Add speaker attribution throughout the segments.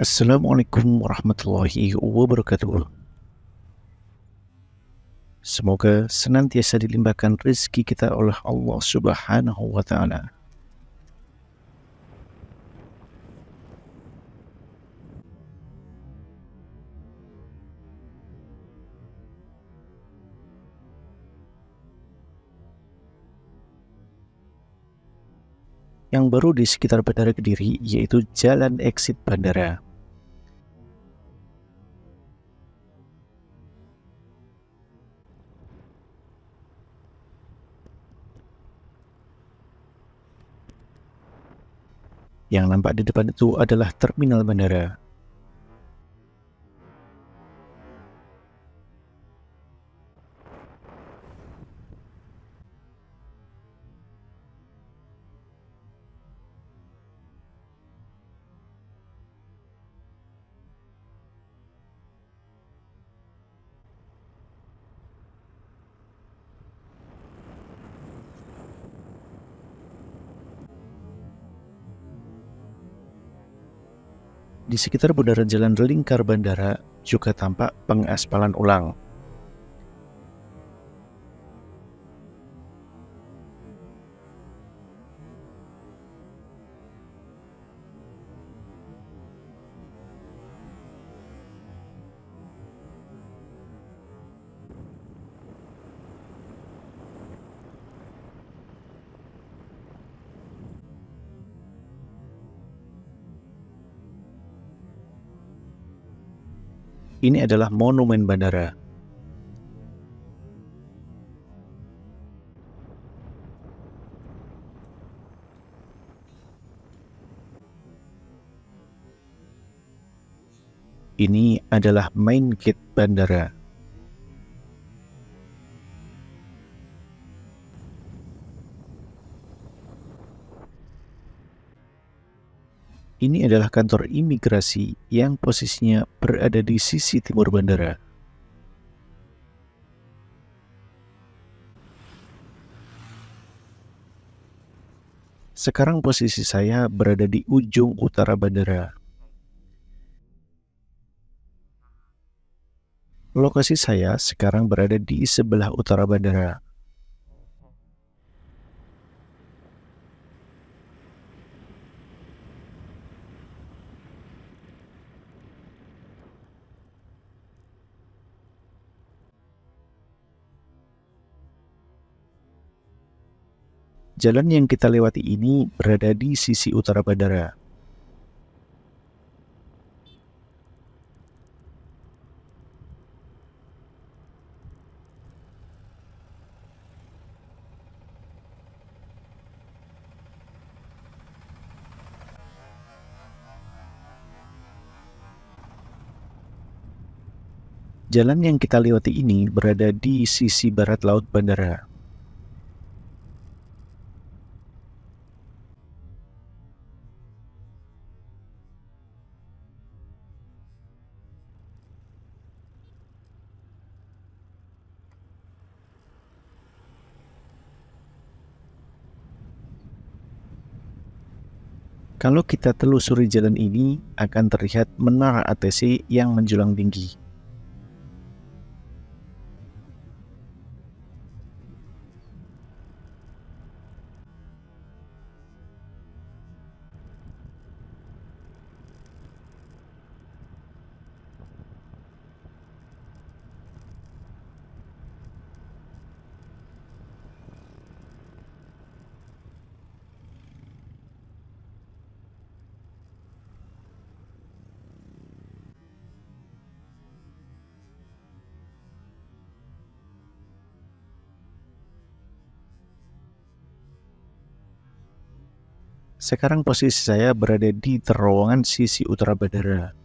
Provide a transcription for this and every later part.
Speaker 1: Assalamualaikum warahmatullahi wabarakatuh. Semoga senantiasa dilimpahkan rezeki kita oleh Allah Subhanahu wa taala. yang baru di sekitar Bandara Kediri yaitu Jalan Exit Bandara. Yang nampak di depan itu adalah terminal bandara. Di sekitar bundaran jalan lingkar bandara juga tampak pengaspalan ulang Ini adalah monumen bandara. Ini adalah main gate bandara. Ini adalah kantor imigrasi yang posisinya berada di sisi timur bandara. Sekarang posisi saya berada di ujung utara bandara. Lokasi saya sekarang berada di sebelah utara bandara. Jalan yang kita lewati ini berada di sisi utara bandara. Jalan yang kita lewati ini berada di sisi barat laut bandara. Kalau kita telusuri jalan ini, akan terlihat menara ATC yang menjulang tinggi. Sekarang posisi saya berada di terowongan sisi utara bandara.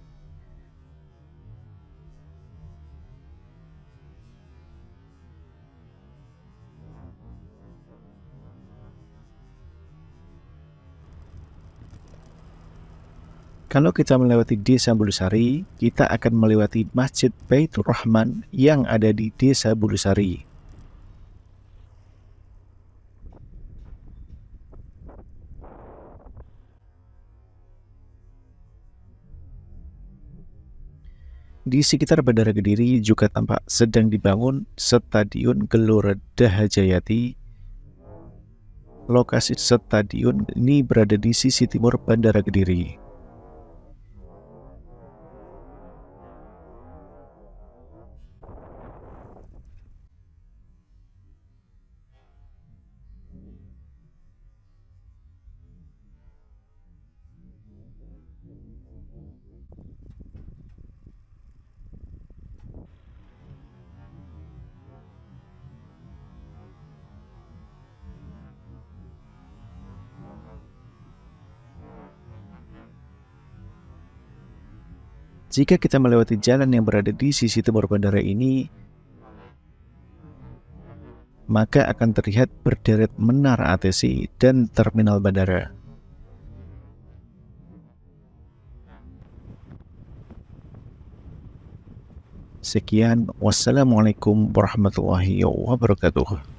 Speaker 1: Kalau kita melewati Desa Bulusari, kita akan melewati Masjid Baitur Rahman yang ada di Desa Bulusari. Di sekitar Bandara Kediri juga tampak sedang dibangun Stadion Gelora Dahajayati. Lokasi stadion ini berada di sisi timur Bandara Kediri. Jika kita melewati jalan yang berada di sisi timur bandara ini, maka akan terlihat berderet menara ATC dan terminal bandara. Sekian, wassalamualaikum warahmatullahi wabarakatuh.